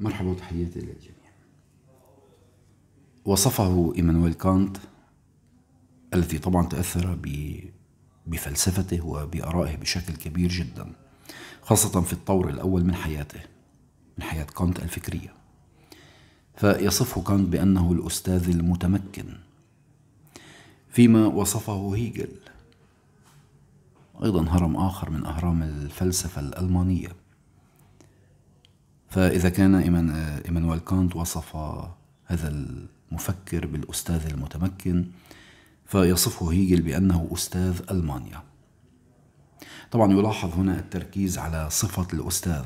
مرحبا وتحياتي للجميع وصفه إيمانويل كانت الذي طبعا تأثر بفلسفته وبآرائه بشكل كبير جدا خاصة في الطور الأول من حياته من حياة كانت الفكرية فيصفه كانت بأنه الأستاذ المتمكن فيما وصفه هيجل أيضا هرم آخر من أهرام الفلسفة الألمانية فإذا كان إيمانويل كانت وصف هذا المفكر بالأستاذ المتمكن فيصفه هيجل بأنه أستاذ ألمانيا طبعا يلاحظ هنا التركيز على صفة الأستاذ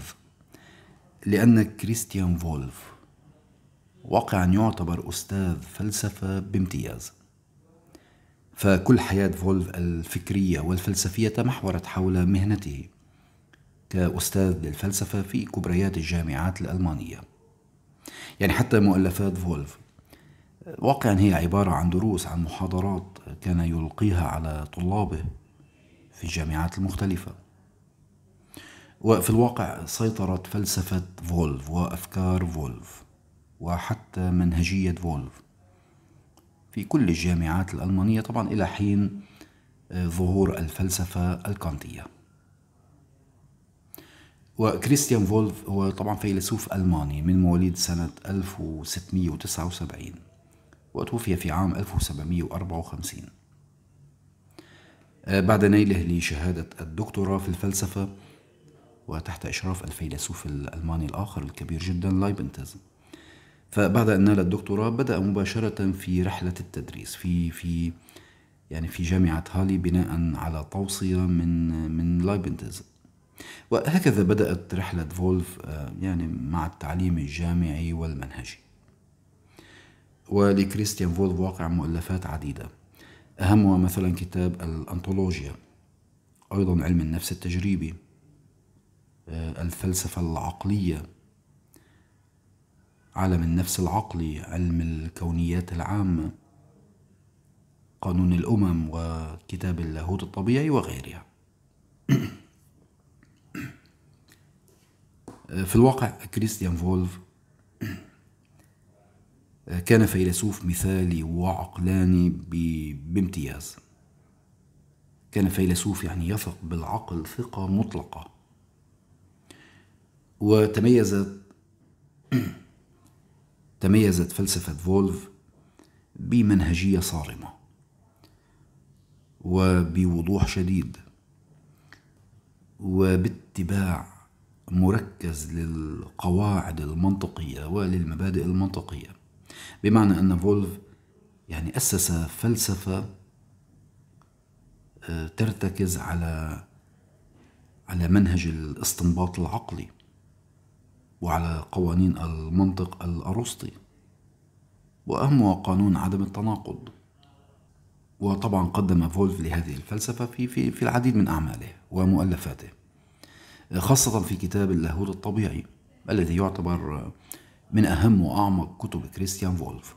لأن كريستيان فولف واقعا يعتبر أستاذ فلسفة بامتياز فكل حياة فولف الفكرية والفلسفية تمحورت حول مهنته كأستاذ للفلسفة في كبريات الجامعات الألمانية يعني حتى مؤلفات فولف واقعا هي عبارة عن دروس عن محاضرات كان يلقيها على طلابه في الجامعات المختلفة وفي الواقع سيطرت فلسفة فولف وأفكار فولف وحتى منهجية فولف في كل الجامعات الألمانية طبعا إلى حين ظهور الفلسفة الكانتية وكريستيان فولف هو طبعا فيلسوف ألماني من مواليد سنة 1679 وتوفي في عام 1754 آه، بعد نيله لشهادة الدكتوراه في الفلسفة وتحت إشراف الفيلسوف الألماني الآخر الكبير جدا لايبنتز فبعد أن نال الدكتوراه بدأ مباشرة في رحلة التدريس في في يعني في جامعة هالي بناء على توصية من من لايبنتز وهكذا بدأت رحلة فولف آه، يعني مع التعليم الجامعي والمنهجي ولكريستيان فولف واقع مؤلفات عديدة أهمها مثلا كتاب الأنطولوجيا أيضا علم النفس التجريبي آه، الفلسفة العقلية عالم النفس العقلي علم الكونيات العامة قانون الأمم وكتاب اللاهوت الطبيعي وغيرها في الواقع كريستيان فولف كان فيلسوف مثالي وعقلاني بامتياز كان فيلسوف يعني يثق بالعقل ثقة مطلقة وتميزت تميزت فلسفة فولف بمنهجية صارمة وبوضوح شديد وباتباع مركز للقواعد المنطقية وللمبادئ المنطقية بمعنى أن فولف يعني أسس فلسفة آه، ترتكز على على منهج الاستنباط العقلي وعلى قوانين المنطق الأرسطي وأهمها قانون عدم التناقض وطبعا قدم فولف لهذه الفلسفة في, في, في العديد من أعماله ومؤلفاته خاصة في كتاب اللاهوت الطبيعي الذي يعتبر من أهم وأعمق كتب كريستيان فولف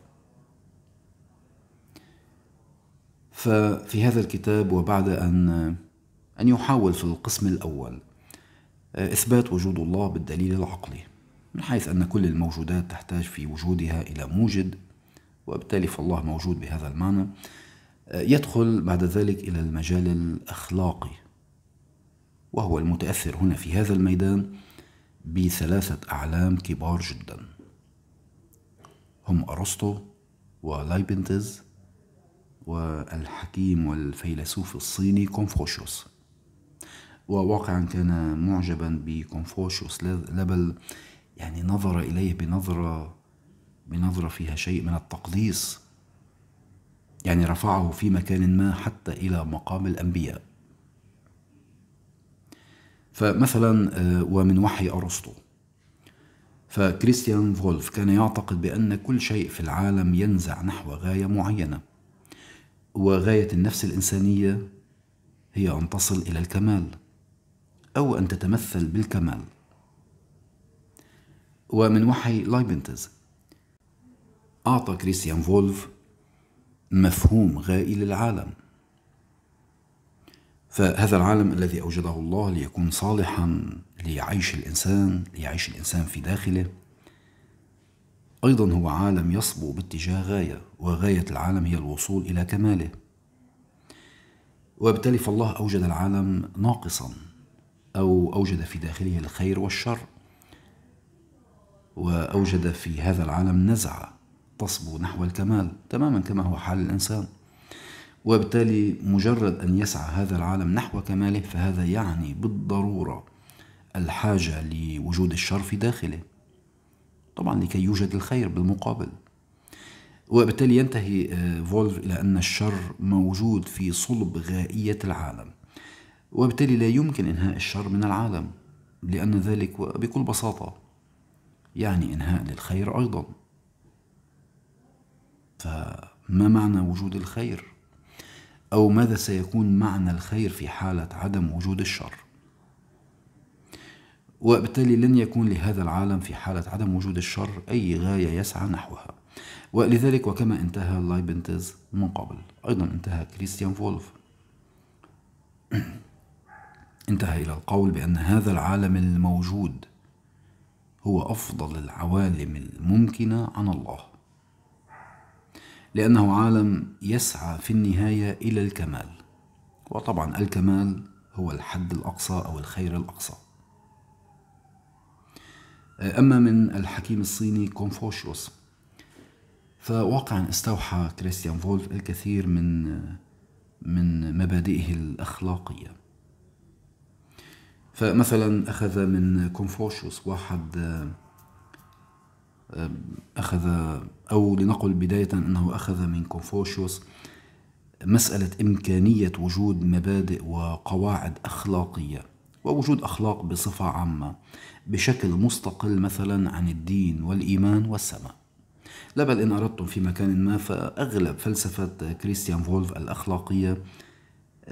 ففي هذا الكتاب وبعد أن أن يحاول في القسم الأول إثبات وجود الله بالدليل العقلي من حيث أن كل الموجودات تحتاج في وجودها إلى موجد وبالتالي فالله موجود بهذا المعنى يدخل بعد ذلك إلى المجال الأخلاقي وهو المتأثر هنا في هذا الميدان بثلاثة أعلام كبار جدا هم أرسطو ولايبنتز والحكيم والفيلسوف الصيني كونفوشيوس وواقعا كان معجبا بكونفوشيوس لبل يعني نظر إليه بنظرة بنظرة فيها شيء من التقديس يعني رفعه في مكان ما حتى إلى مقام الأنبياء فمثلا آه، ومن وحي أرسطو فكريستيان فولف كان يعتقد بأن كل شيء في العالم ينزع نحو غاية معينة وغاية النفس الإنسانية هي أن تصل إلى الكمال أو أن تتمثل بالكمال ومن وحي لايبنتز أعطى كريستيان فولف مفهوم غائي للعالم فهذا العالم الذي أوجده الله ليكون صالحا ليعيش الإنسان ليعيش الإنسان في داخله أيضا هو عالم يصبو باتجاه غاية وغاية العالم هي الوصول إلى كماله وبالتالي فالله أوجد العالم ناقصا أو أوجد في داخله الخير والشر وأوجد في هذا العالم نزعة تصبو نحو الكمال تماما كما هو حال الإنسان وبالتالي مجرد أن يسعى هذا العالم نحو كماله فهذا يعني بالضرورة الحاجة لوجود الشر في داخله طبعا لكي يوجد الخير بالمقابل وبالتالي ينتهي آه، فولف إلى أن الشر موجود في صلب غائية العالم وبالتالي لا يمكن إنهاء الشر من العالم لأن ذلك بكل بساطة يعني إنهاء للخير أيضا فما معنى وجود الخير؟ أو ماذا سيكون معنى الخير في حالة عدم وجود الشر وبالتالي لن يكون لهذا العالم في حالة عدم وجود الشر أي غاية يسعى نحوها ولذلك وكما انتهى لايبنتز من قبل أيضا انتهى كريستيان فولف انتهى إلى القول بأن هذا العالم الموجود هو أفضل العوالم الممكنة عن الله لأنه عالم يسعى في النهاية إلى الكمال وطبعا الكمال هو الحد الأقصى أو الخير الأقصى أما من الحكيم الصيني كونفوشيوس فواقعا استوحى كريستيان فولف الكثير من من مبادئه الأخلاقية فمثلا أخذ من كونفوشيوس واحد أخذ أو لنقل بداية أنه أخذ من كونفوشيوس مسألة إمكانية وجود مبادئ وقواعد أخلاقية ووجود أخلاق بصفة عامة بشكل مستقل مثلا عن الدين والإيمان والسماء لا بل إن أردتم في مكان ما فأغلب فلسفة كريستيان فولف الأخلاقية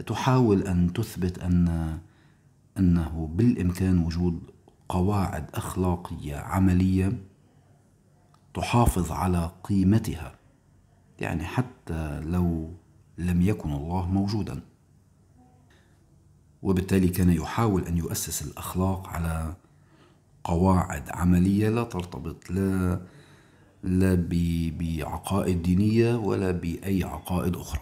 تحاول أن تثبت أن أنه بالإمكان وجود قواعد أخلاقية عملية تحافظ على قيمتها يعني حتى لو لم يكن الله موجودا وبالتالي كان يحاول ان يؤسس الاخلاق على قواعد عمليه لا ترتبط لا لا بعقائد دينيه ولا باي عقائد اخرى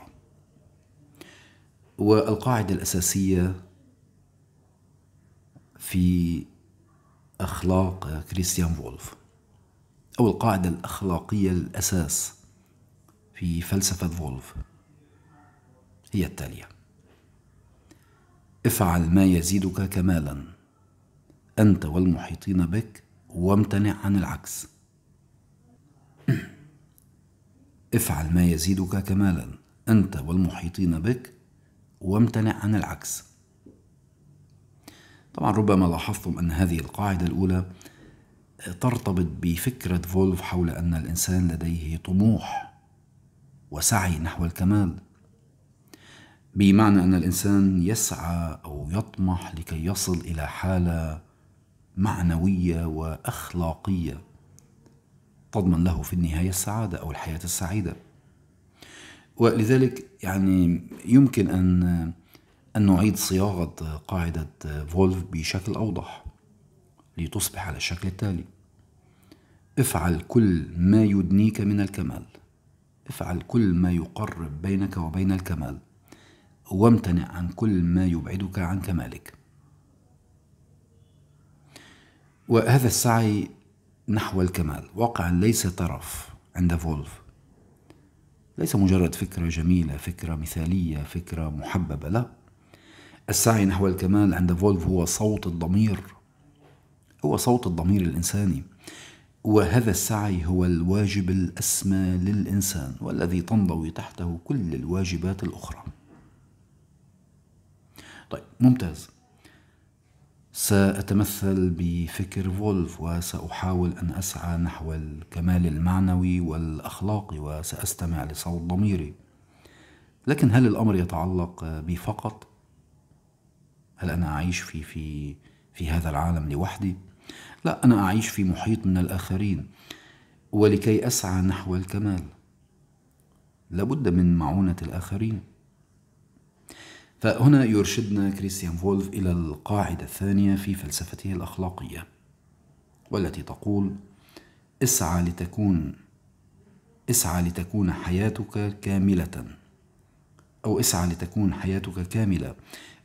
والقاعده الاساسيه في اخلاق كريستيان فولف أو القاعدة الأخلاقية الأساس في فلسفة فولف هي التالية افعل ما يزيدك كمالا أنت والمحيطين بك وامتنع عن العكس افعل ما يزيدك كمالا أنت والمحيطين بك وامتنع عن العكس طبعا ربما لاحظتم أن هذه القاعدة الأولى ترتبط بفكرة فولف حول أن الإنسان لديه طموح وسعي نحو الكمال بمعنى أن الإنسان يسعى أو يطمح لكي يصل إلى حالة معنوية وأخلاقية تضمن له في النهاية السعادة أو الحياة السعيدة ولذلك يعني يمكن أن أن نعيد صياغة قاعدة فولف بشكل أوضح لتصبح على الشكل التالي افعل كل ما يدنيك من الكمال افعل كل ما يقرب بينك وبين الكمال وامتنع عن كل ما يبعدك عن كمالك وهذا السعي نحو الكمال واقعا ليس طرف عند فولف ليس مجرد فكرة جميلة فكرة مثالية فكرة محببة لا السعي نحو الكمال عند فولف هو صوت الضمير هو صوت الضمير الانساني وهذا السعي هو الواجب الاسمى للانسان والذي تنضوي تحته كل الواجبات الاخرى طيب ممتاز سأتمثل بفكر فولف وسأحاول أن أسعى نحو الكمال المعنوي والأخلاقي وسأستمع لصوت ضميري لكن هل الأمر يتعلق بي فقط؟ هل أنا أعيش في في في هذا العالم لوحدي؟ لا أنا أعيش في محيط من الآخرين ولكي أسعى نحو الكمال لابد من معونة الآخرين فهنا يرشدنا كريستيان فولف إلى القاعدة الثانية في فلسفته الأخلاقية والتي تقول اسعى لتكون اسعى لتكون حياتك كاملة أو اسعى لتكون حياتك كاملة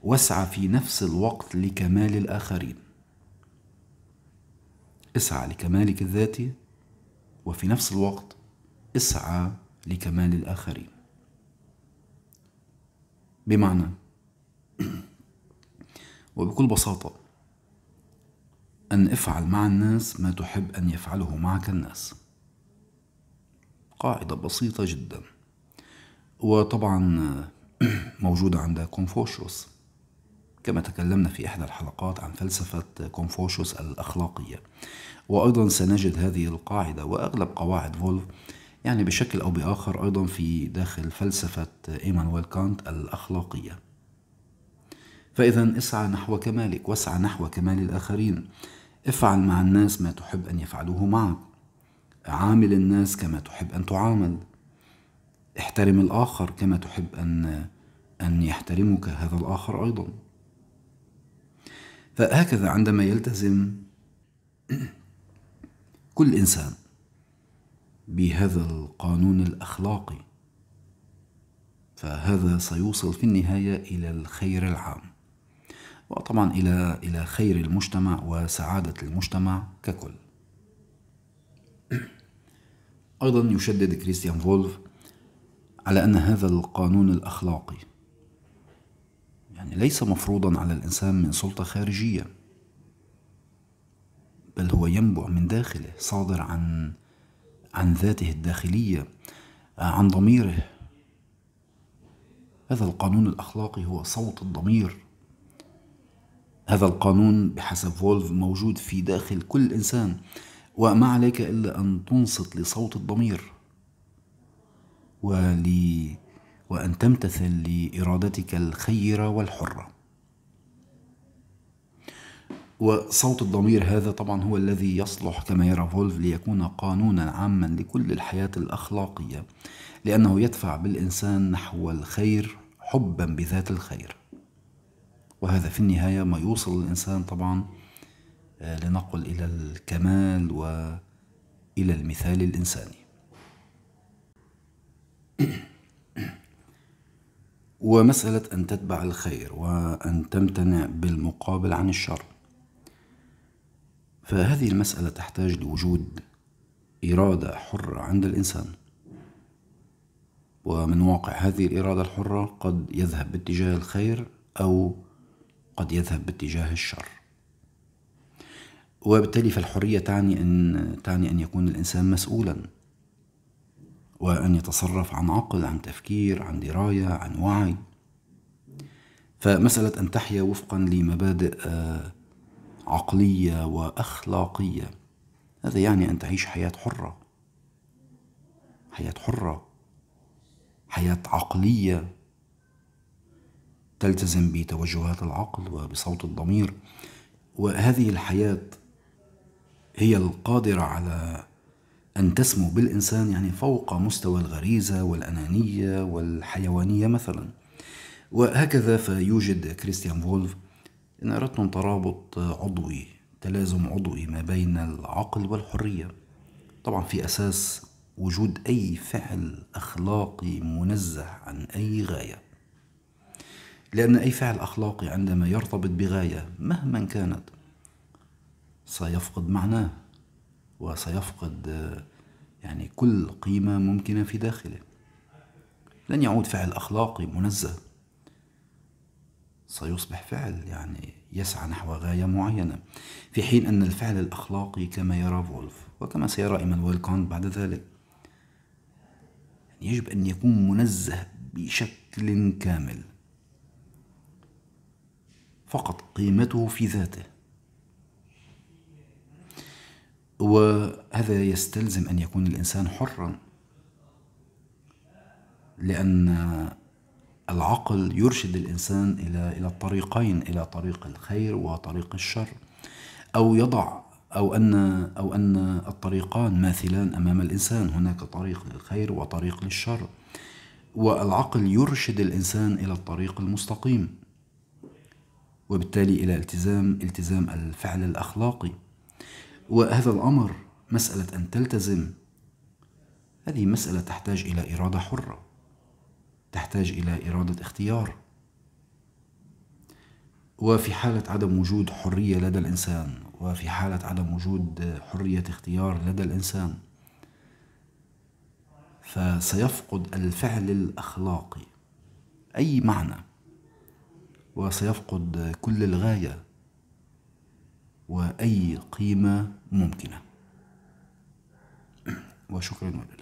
واسعى في نفس الوقت لكمال الآخرين اسعى لكمالك الذاتي وفي نفس الوقت اسعى لكمال الآخرين بمعنى وبكل بساطة أن افعل مع الناس ما تحب أن يفعله معك الناس قاعدة بسيطة جدا وطبعا موجودة عند كونفوشيوس كما تكلمنا في إحدى الحلقات عن فلسفة كونفوشيوس الأخلاقية وأيضا سنجد هذه القاعدة وأغلب قواعد فولف يعني بشكل أو بآخر أيضا في داخل فلسفة إيمانويل كانت الأخلاقية فإذا اسعى نحو كمالك واسعى نحو كمال الآخرين افعل مع الناس ما تحب أن يفعلوه معك عامل الناس كما تحب أن تعامل احترم الآخر كما تحب أن أن يحترمك هذا الآخر أيضا فهكذا عندما يلتزم كل انسان بهذا القانون الاخلاقي فهذا سيوصل في النهايه الى الخير العام وطبعا الى الى خير المجتمع وسعاده المجتمع ككل ايضا يشدد كريستيان فولف على ان هذا القانون الاخلاقي يعني ليس مفروضا على الإنسان من سلطة خارجية بل هو ينبع من داخله صادر عن عن ذاته الداخلية آه، عن ضميره هذا القانون الأخلاقي هو صوت الضمير هذا القانون بحسب فولف موجود في داخل كل إنسان وما عليك إلا أن تنصت لصوت الضمير ول وأن تمتثل لإرادتك الخيرة والحرة وصوت الضمير هذا طبعا هو الذي يصلح كما يرى فولف ليكون قانونا عاما لكل الحياة الأخلاقية لأنه يدفع بالإنسان نحو الخير حبا بذات الخير وهذا في النهاية ما يوصل الإنسان طبعا آه، لنقل إلى الكمال وإلى المثال الإنساني ومسألة أن تتبع الخير وأن تمتنع بالمقابل عن الشر فهذه المسألة تحتاج لوجود إرادة حرة عند الإنسان ومن واقع هذه الإرادة الحرة قد يذهب باتجاه الخير أو قد يذهب باتجاه الشر وبالتالي فالحرية تعني أن تعني أن يكون الإنسان مسؤولا وأن يتصرف عن عقل عن تفكير عن دراية عن وعي فمسألة أن تحيا وفقا لمبادئ آه، عقلية وأخلاقية هذا يعني أن تعيش حياة حرة حياة حرة حياة عقلية تلتزم بتوجهات العقل وبصوت الضمير وهذه الحياة هي القادرة على أن تسمو بالإنسان يعني فوق مستوى الغريزة والأنانية والحيوانية مثلا وهكذا فيوجد كريستيان فولف إن أردتم ترابط عضوي تلازم عضوي ما بين العقل والحرية طبعا في أساس وجود أي فعل أخلاقي منزه عن أي غاية لأن أي فعل أخلاقي عندما يرتبط بغاية مهما كانت سيفقد معناه وسيفقد يعني كل قيمة ممكنة في داخله لن يعود فعل أخلاقي منزه سيصبح فعل يعني يسعى نحو غاية معينة في حين أن الفعل الأخلاقي كما يرى فولف وكما سيرى إيمانويل كانت بعد ذلك يعني يجب أن يكون منزه بشكل كامل فقط قيمته في ذاته وهذا يستلزم أن يكون الإنسان حرا لأن العقل يرشد الإنسان إلى إلى الطريقين إلى طريق الخير وطريق الشر أو يضع أو أن أو أن الطريقان ماثلان أمام الإنسان هناك طريق للخير وطريق للشر والعقل يرشد الإنسان إلى الطريق المستقيم وبالتالي إلى التزام التزام الفعل الأخلاقي وهذا الأمر مسألة أن تلتزم هذه مسألة تحتاج إلى إرادة حرة تحتاج إلى إرادة اختيار وفي حالة عدم وجود حرية لدى الإنسان وفي حالة عدم وجود حرية اختيار لدى الإنسان فسيفقد الفعل الأخلاقي أي معنى وسيفقد كل الغاية وأي قيمة ممكنة وشكرا لكم